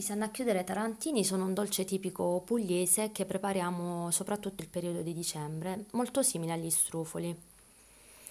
I sannacchiodere tarantini sono un dolce tipico pugliese che prepariamo soprattutto il periodo di dicembre, molto simile agli strufoli.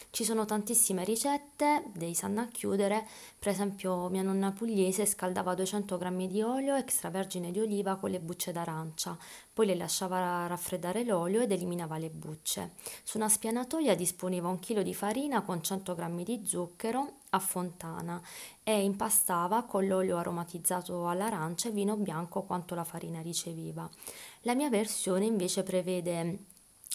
Ci sono tantissime ricette dei sanna a chiudere, per esempio mia nonna pugliese scaldava 200 g di olio extravergine di oliva con le bucce d'arancia, poi le lasciava raffreddare l'olio ed eliminava le bucce. Su una spianatoia disponeva un chilo di farina con 100 g di zucchero a fontana e impastava con l'olio aromatizzato all'arancia e vino bianco quanto la farina riceveva. La mia versione invece prevede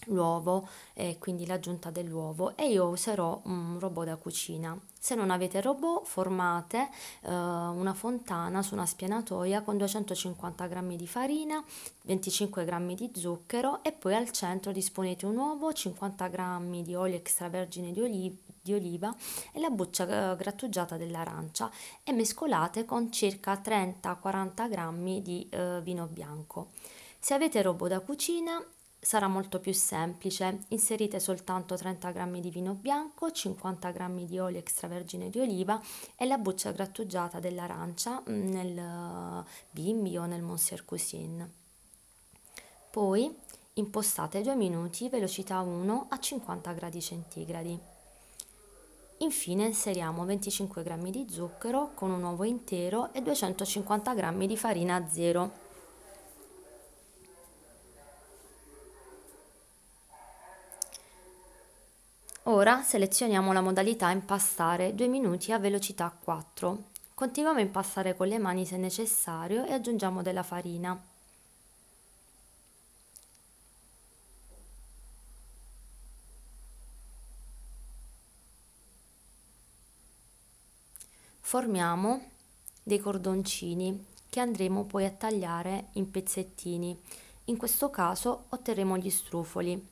l'uovo e eh, quindi l'aggiunta dell'uovo e io userò un robot da cucina. Se non avete robot formate eh, una fontana su una spianatoia con 250 g di farina, 25 g di zucchero e poi al centro disponete un uovo, 50 g di olio extravergine di, oliv- di oliva e la buccia eh, grattugiata dell'arancia e mescolate con circa 30-40 g di eh, vino bianco. Se avete robot da cucina sarà molto più semplice. Inserite soltanto 30 g di vino bianco, 50 g di olio extravergine di oliva e la buccia grattugiata dell'arancia mm, nel eh, bimbi o nel Monsieur Cuisine. Poi impostate 2 minuti velocità 1 a 50 gradi centigradi. Infine inseriamo 25 g di zucchero con un uovo intero e 250 g di farina zero Ora selezioniamo la modalità impastare 2 minuti a velocità 4. Continuiamo a impastare con le mani se necessario e aggiungiamo della farina. Formiamo dei cordoncini che andremo poi a tagliare in pezzettini. In questo caso otterremo gli strufoli.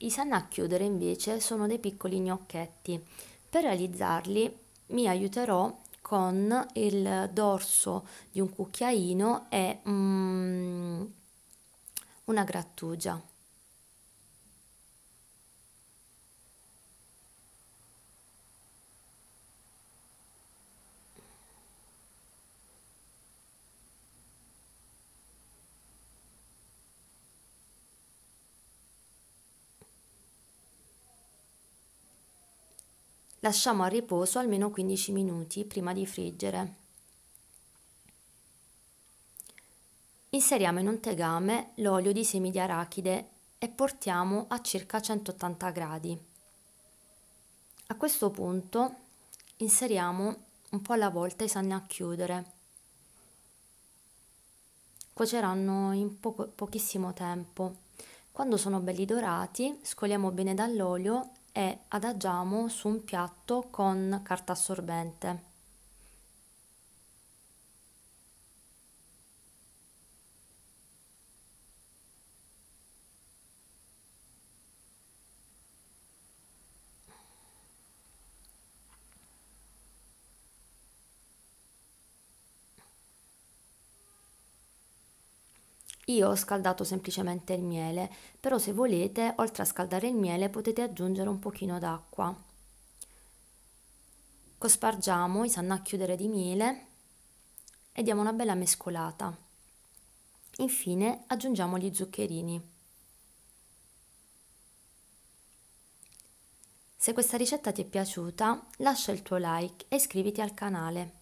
I san a chiudere invece sono dei piccoli gnocchetti. Per realizzarli mi aiuterò con il dorso di un cucchiaino e mm, una grattugia. Lasciamo a riposo almeno 15 minuti prima di friggere. Inseriamo in un tegame l'olio di semi di arachide e portiamo a circa 180 gradi. A questo punto inseriamo un po' alla volta i sani a chiudere. Cuoceranno in poco, pochissimo tempo. Quando sono belli dorati, scoliamo bene dall'olio e adagiamo su un piatto con carta assorbente. Io ho scaldato semplicemente il miele, però se volete, oltre a scaldare il miele, potete aggiungere un pochino d'acqua. Cospargiamo i sannacchiudere di miele e diamo una bella mescolata. Infine aggiungiamo gli zuccherini. Se questa ricetta ti è piaciuta, lascia il tuo like e iscriviti al canale.